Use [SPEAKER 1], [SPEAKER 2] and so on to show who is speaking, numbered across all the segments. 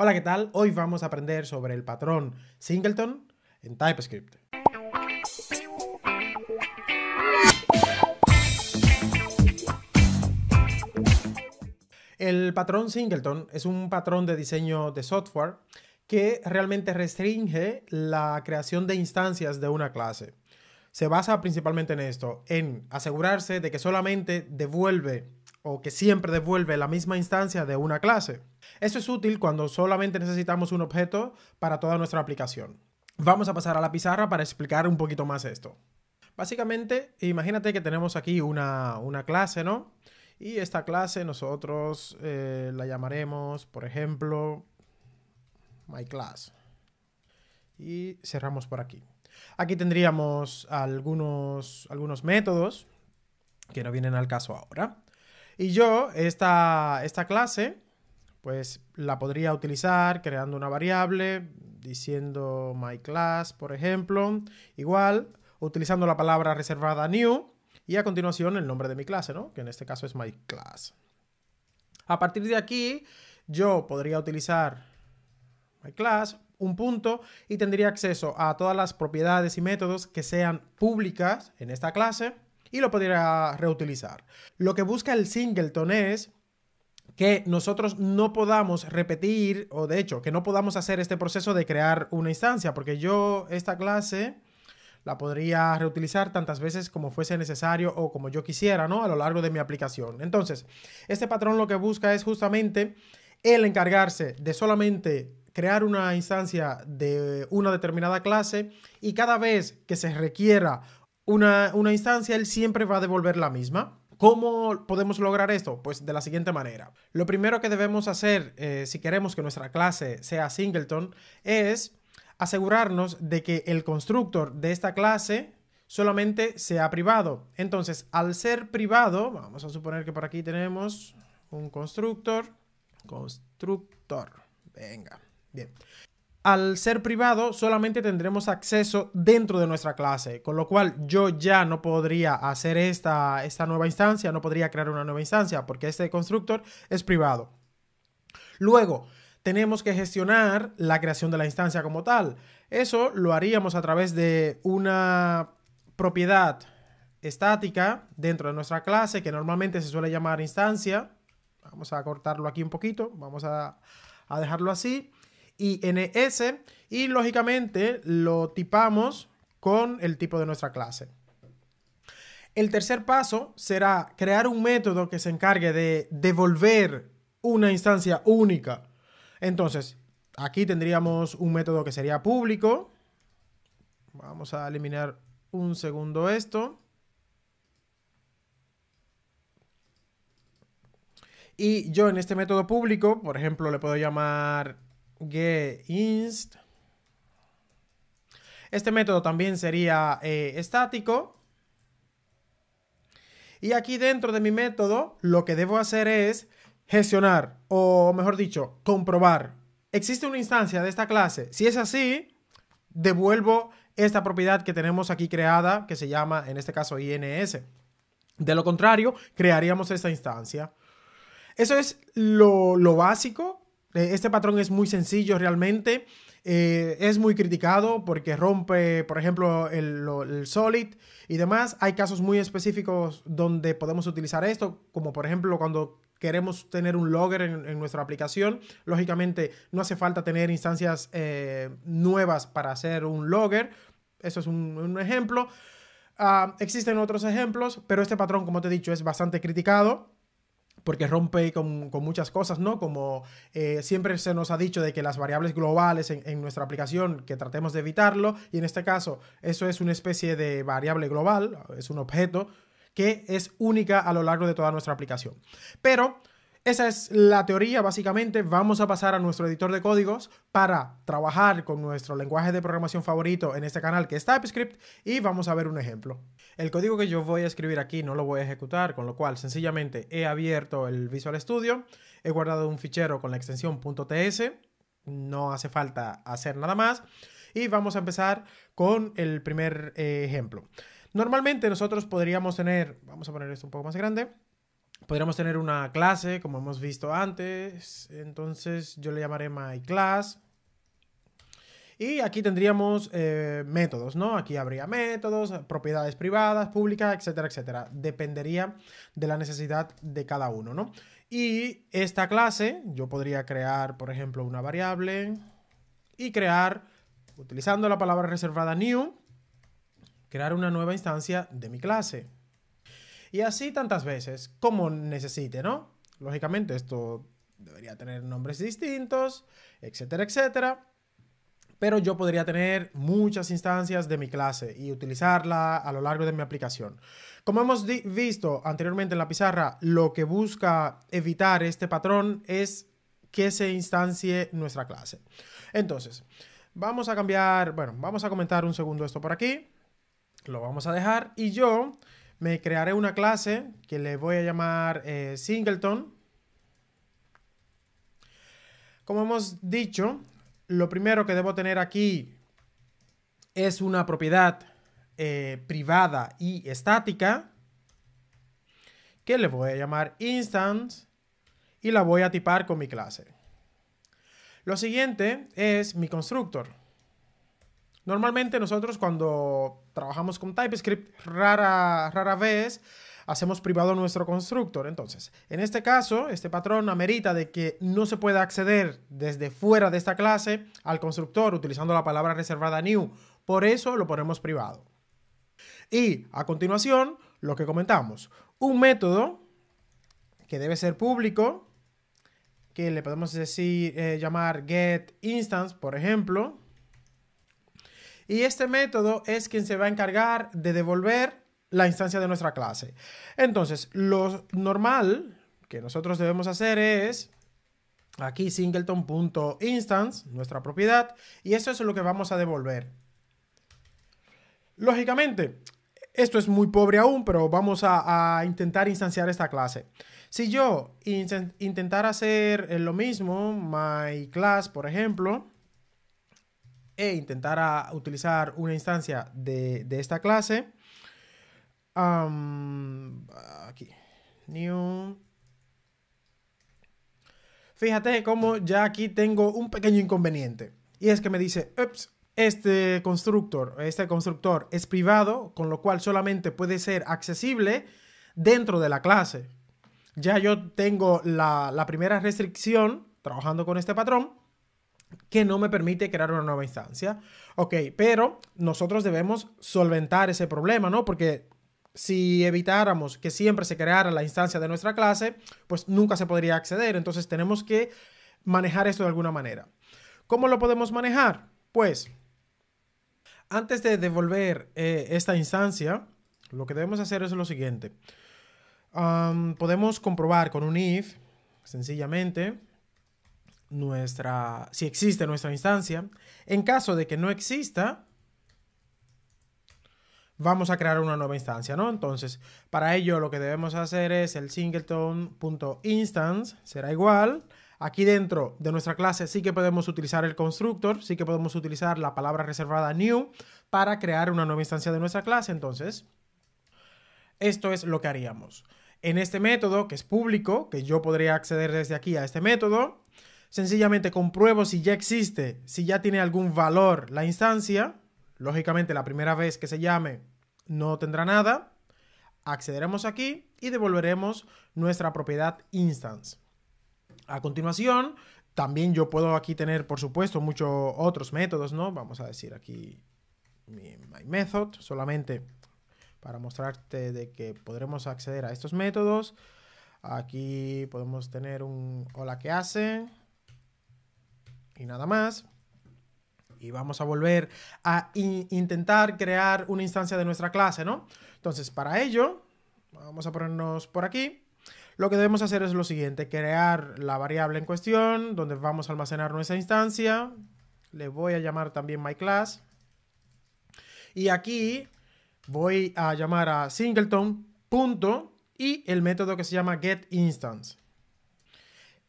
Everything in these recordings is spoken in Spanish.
[SPEAKER 1] Hola, ¿qué tal? Hoy vamos a aprender sobre el patrón singleton en TypeScript. El patrón singleton es un patrón de diseño de software que realmente restringe la creación de instancias de una clase. Se basa principalmente en esto, en asegurarse de que solamente devuelve o que siempre devuelve la misma instancia de una clase. Eso es útil cuando solamente necesitamos un objeto para toda nuestra aplicación. Vamos a pasar a la pizarra para explicar un poquito más esto. Básicamente, imagínate que tenemos aquí una, clase, ¿no? Y esta clase nosotros eh, la llamaremos, por ejemplo, myClass. Y cerramos por aquí. Aquí tendríamos algunos, algunos métodos que no vienen al caso ahora. Y yo esta, clase, pues la podría utilizar creando una variable, diciendo myClass, por ejemplo, igual, utilizando la palabra reservada new y a continuación el nombre de mi clase, ¿no? Que en este caso es myClass. A partir de aquí, yo podría utilizar myClass, un punto, y tendría acceso a todas las propiedades y métodos que sean públicas en esta clase y lo podría reutilizar. Lo que busca el singleton es que nosotros no podamos repetir, o de hecho, que no podamos hacer este proceso de crear una instancia, porque yo esta clase la podría reutilizar tantas veces como fuese necesario o como yo quisiera, ¿no? A lo largo de mi aplicación. Entonces, este patrón lo que busca es justamente el encargarse de solamente crear una instancia de una determinada clase y cada vez que se requiera una, instancia, él siempre va a devolver la misma. ¿Cómo podemos lograr esto? Pues de la siguiente manera. Lo primero que debemos hacer eh, si queremos que nuestra clase sea singleton es asegurarnos de que el constructor de esta clase solamente sea privado. Entonces, al ser privado, vamos a suponer que por aquí tenemos un constructor. Constructor. Venga. Bien al ser privado solamente tendremos acceso dentro de nuestra clase, con lo cual yo ya no podría hacer esta, nueva instancia, no podría crear una nueva instancia porque este constructor es privado. Luego, tenemos que gestionar la creación de la instancia como tal. Eso lo haríamos a través de una propiedad estática dentro de nuestra clase que normalmente se suele llamar instancia. Vamos a cortarlo aquí un poquito, vamos a dejarlo así. INS y lógicamente lo tipamos con el tipo de nuestra clase. El tercer paso será crear un método que se encargue de devolver una instancia única. Entonces, aquí tendríamos un método que sería público. Vamos a eliminar un segundo esto. Y yo en este método público, por ejemplo, le puedo llamar getInst. Este método también sería eh, estático. Y aquí dentro de mi método, lo que debo hacer es gestionar, o mejor dicho, comprobar. ¿Existe una instancia de esta clase? Si es así, devuelvo esta propiedad que tenemos aquí creada, que se llama, en este caso, INS. De lo contrario, crearíamos esta instancia. Eso es lo básico eh, este patrón es muy sencillo realmente. Eh, es muy criticado porque rompe, por ejemplo, el, solid y demás. Hay casos muy específicos donde podemos utilizar esto, como por ejemplo cuando queremos tener un logger en, nuestra aplicación. Lógicamente no hace falta tener instancias eh, nuevas para hacer un logger. Eso es un, ejemplo. Ah, existen otros ejemplos, pero este patrón, como te he dicho, es bastante criticado porque rompe con, muchas cosas, ¿no? Como eh, siempre se nos ha dicho de que las variables globales en, en, nuestra aplicación, que tratemos de evitarlo, y en este caso eso es una especie de variable global, es un objeto que es única a lo largo de toda nuestra aplicación. Pero esa es la teoría, básicamente. Vamos a pasar a nuestro editor de códigos para trabajar con nuestro lenguaje de programación favorito en este canal que es TypeScript y vamos a ver un ejemplo. El código que yo voy a escribir aquí no lo voy a ejecutar, con lo cual sencillamente he abierto el Visual Studio, he guardado un fichero con la extensión .ts, no hace falta hacer nada más y vamos a empezar con el primer eh, ejemplo. Normalmente nosotros podríamos tener, vamos a poner esto un poco más grande, podríamos tener una clase, como hemos visto antes. Entonces yo le llamaré my class. Y aquí tendríamos eh, métodos, ¿no? Aquí habría métodos, propiedades privadas, públicas, etcétera, etcétera. Dependería de la necesidad de cada uno, ¿no? Y esta clase, yo podría crear, por ejemplo, una variable y crear, utilizando la palabra reservada new, crear una nueva instancia de mi clase. Y así tantas veces, como necesite, ¿no? Lógicamente esto debería tener nombres distintos, etcétera, etcétera. Pero yo podría tener muchas instancias de mi clase y utilizarla a lo largo de mi aplicación. Como hemos visto anteriormente en la pizarra, lo que busca evitar este patrón es que se instancie nuestra clase. Entonces, vamos a cambiar, bueno, vamos a comentar un segundo esto por aquí. Lo vamos a dejar y yo me crearé una clase que le voy a llamar eh, Singleton. Como hemos dicho, lo primero que debo tener aquí es una propiedad eh, privada y estática que le voy a llamar instance y la voy a tipar con mi clase. Lo siguiente es mi constructor. Normalmente nosotros cuando trabajamos con TypeScript, rara, rara vez hacemos privado nuestro constructor. Entonces, en este caso, este patrón amerita de que no se pueda acceder desde fuera de esta clase al constructor utilizando la palabra reservada new. Por eso lo ponemos privado. Y a continuación, lo que comentamos, un método que debe ser público, que le podemos decir, eh, llamar getInstance, por ejemplo, y este método es quien se va a encargar de devolver la instancia de nuestra clase. Entonces, lo normal que nosotros debemos hacer es aquí singleton.instance, nuestra propiedad, y eso es lo que vamos a devolver. Lógicamente, esto es muy pobre aún, pero vamos a, intentar instanciar esta clase. Si yo intentar intentara hacer eh, lo mismo, my class, por ejemplo, e intentar utilizar una instancia de, esta clase, aquí, new. Fíjate cómo ya aquí tengo un pequeño inconveniente. Y es que me dice, ups, este constructor, este constructor es privado, con lo cual solamente puede ser accesible dentro de la clase. Ya yo tengo la primera restricción trabajando con este patrón que no me permite crear una nueva instancia. Ok, pero nosotros debemos solventar ese problema, ¿no? Porque si evitáramos que siempre se creara la instancia de nuestra clase, pues nunca se podría acceder. Entonces tenemos que manejar esto de alguna manera. ¿Cómo lo podemos manejar? Pues, antes de devolver eh, esta instancia, lo que debemos hacer es lo siguiente. podemos comprobar con un if, sencillamente, nuestra, si existe nuestra instancia. En caso de que no exista, vamos a crear una nueva instancia, ¿no? Entonces, para ello lo que debemos hacer es el singleton.instance, será igual. Aquí dentro de nuestra clase sí que podemos utilizar el constructor, sí que podemos utilizar la palabra reservada new para crear una nueva instancia de nuestra clase. Entonces, esto es lo que haríamos. En este método, que es público, que yo podría acceder desde aquí a este método, sencillamente compruebo si ya existe, si ya tiene algún valor la instancia. Lógicamente, la primera vez que se llame no tendrá nada. Accederemos aquí y devolveremos nuestra propiedad instance. A continuación, también yo puedo aquí tener, por supuesto, muchos otros métodos, ¿no? Vamos a decir aquí my method, solamente para mostrarte de que podremos acceder a estos métodos. Aquí podemos tener un hola que hace, y nada más. Y vamos a volver a intentar crear una instancia de nuestra clase, ¿no? Entonces, para ello, vamos a ponernos por aquí. Lo que debemos hacer es lo siguiente, crear la variable en cuestión, donde vamos a almacenar nuestra instancia. Le voy a llamar también myClass. Y aquí voy a llamar a singleton y el método que se llama getInstance.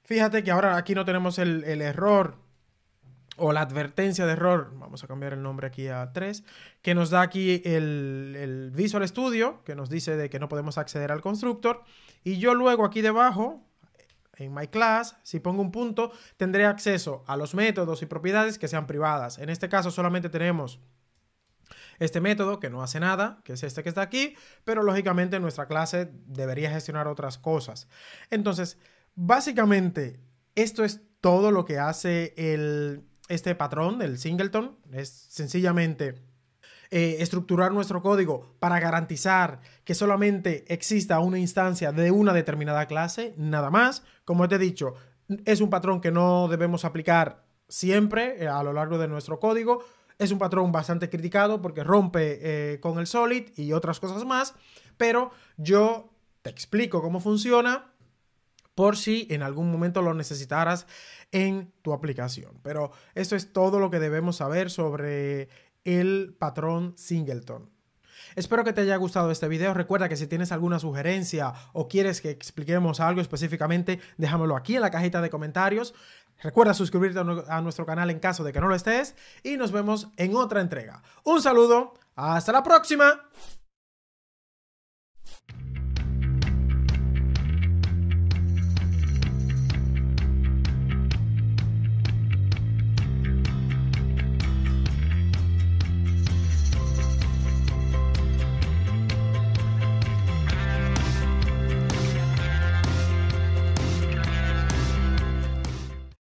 [SPEAKER 1] Fíjate que ahora aquí no tenemos el error o la advertencia de error, vamos a cambiar el nombre aquí a 3, que nos da aquí el, Visual Studio, que nos dice de que no podemos acceder al constructor, y yo luego aquí debajo, en My Class, si pongo un punto, tendré acceso a los métodos y propiedades que sean privadas. En este caso solamente tenemos este método que no hace nada, que es este que está aquí, pero lógicamente nuestra clase debería gestionar otras cosas. Entonces, básicamente, esto es todo lo que hace el, este patrón del singleton, es sencillamente eh, estructurar nuestro código para garantizar que solamente exista una instancia de una determinada clase, nada más. Como te he dicho, es un patrón que no debemos aplicar siempre eh, a lo largo de nuestro código. Es un patrón bastante criticado porque rompe eh, con el solid y otras cosas más, pero yo te explico cómo funciona por si en algún momento lo necesitaras en tu aplicación. Pero eso es todo lo que debemos saber sobre el patrón Singleton. Espero que te haya gustado este video. Recuerda que si tienes alguna sugerencia o quieres que expliquemos algo específicamente, déjamelo aquí en la cajita de comentarios. Recuerda suscribirte a nuestro canal en caso de que no lo estés y nos vemos en otra entrega. Un saludo, hasta la próxima.